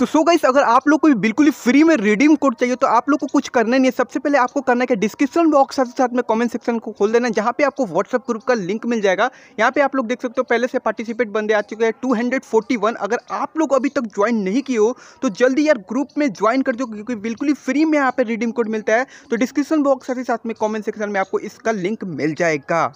तो so guys अगर आप लोग को बिल्कुल ही फ्री में रिडीम कोड चाहिए तो आप लोग को कुछ करना नहीं है सबसे पहले आपको करना है कि डिस्क्रिप्शन बॉक्स साथ साथ में कमेंट सेक्शन को खोल देना जहाँ पे आपको व्हाट्सअप ग्रुप का लिंक मिल जाएगा यहाँ पे आप लोग देख सकते हो पहले से पार्टिसिपेट बंदे आ चुके हैं टू अगर आप लोग अभी तक ज्वाइन नहीं किए हो तो जल्दी यार ग्रुप में ज्वाइन कर दो क्योंकि बिल्कुल ही फ्री में यहाँ पर रिडीम कोड मिलता है तो डिस्क्रिप्शन बॉक्स के साथ में कॉमेंट सेक्शन में आपको इसका लिंक मिल जाएगा